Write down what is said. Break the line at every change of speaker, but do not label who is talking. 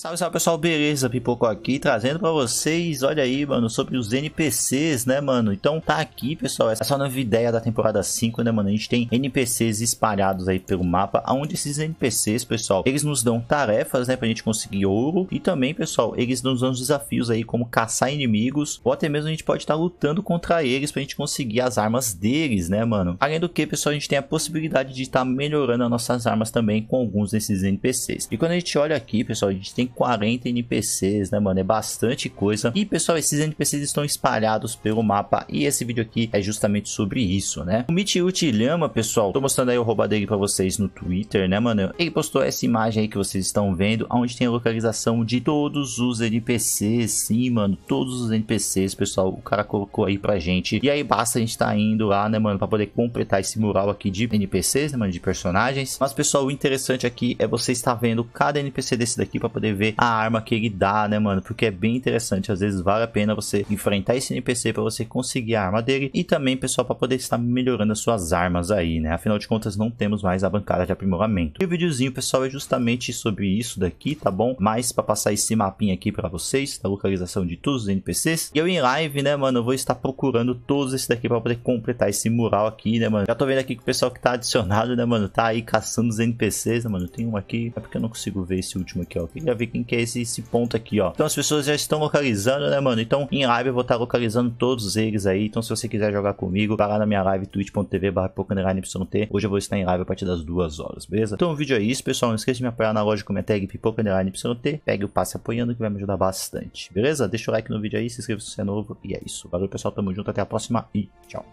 Salve, salve pessoal, beleza? Pipoco aqui trazendo para vocês, olha aí, mano, sobre os NPCs, né, mano? Então tá aqui, pessoal, essa é a nova ideia da temporada 5, né, mano? A gente tem NPCs espalhados aí pelo mapa, onde esses NPCs, pessoal, eles nos dão tarefas, né, pra gente conseguir ouro e também, pessoal, eles nos dão desafios aí como caçar inimigos ou até mesmo a gente pode estar tá lutando contra eles pra gente conseguir as armas deles, né, mano? Além do que, pessoal, a gente tem a possibilidade de estar tá melhorando as nossas armas também com alguns desses NPCs. E quando a gente olha aqui, pessoal, a gente tem 40 NPCs, né, mano? É bastante coisa. E, pessoal, esses NPCs estão espalhados pelo mapa. E esse vídeo aqui é justamente sobre isso, né? O Michiuchi Lhama, pessoal, tô mostrando aí o roubo dele pra vocês no Twitter, né, mano? Ele postou essa imagem aí que vocês estão vendo, onde tem a localização de todos os NPCs. Sim, mano, todos os NPCs, pessoal. O cara colocou aí pra gente. E aí, basta a gente tá indo lá, né, mano, pra poder completar esse mural aqui de NPCs, né, mano, de personagens. Mas, pessoal, o interessante aqui é você estar vendo cada NPC desse daqui pra poder ver a arma que ele dá, né, mano? Porque é bem interessante. Às vezes vale a pena você enfrentar esse NPC para você conseguir a arma dele e também, pessoal, para poder estar melhorando as suas armas aí, né? Afinal de contas, não temos mais a bancada de aprimoramento. E o videozinho, pessoal, é justamente sobre isso daqui, tá bom? Mas para passar esse mapinha aqui para vocês, da localização de todos os NPCs. E eu em live, né, mano, vou estar procurando todos esses daqui para poder completar esse mural aqui, né, mano? Já tô vendo aqui que o pessoal que tá adicionado, né, mano, tá aí caçando os NPCs, né, mano? Tem um aqui, é porque eu não consigo ver esse último aqui, ó. Eu queria ver quem em que é esse, esse, ponto aqui, ó. Então as pessoas já estão localizando, né, mano? Então em live eu vou estar tá localizando todos eles aí. Então se você quiser jogar comigo, vai lá na minha live twitch.tv barra Hoje eu vou estar em live a partir das duas horas, beleza? Então o vídeo é isso, pessoal. Não esqueça de me apoiar na loja com minha tag pipoca__ypt. Pegue o passe apoiando que vai me ajudar bastante, beleza? Deixa o like no vídeo aí, se inscreva se você é novo. E é isso. Valeu, pessoal. Tamo junto. Até a próxima e tchau.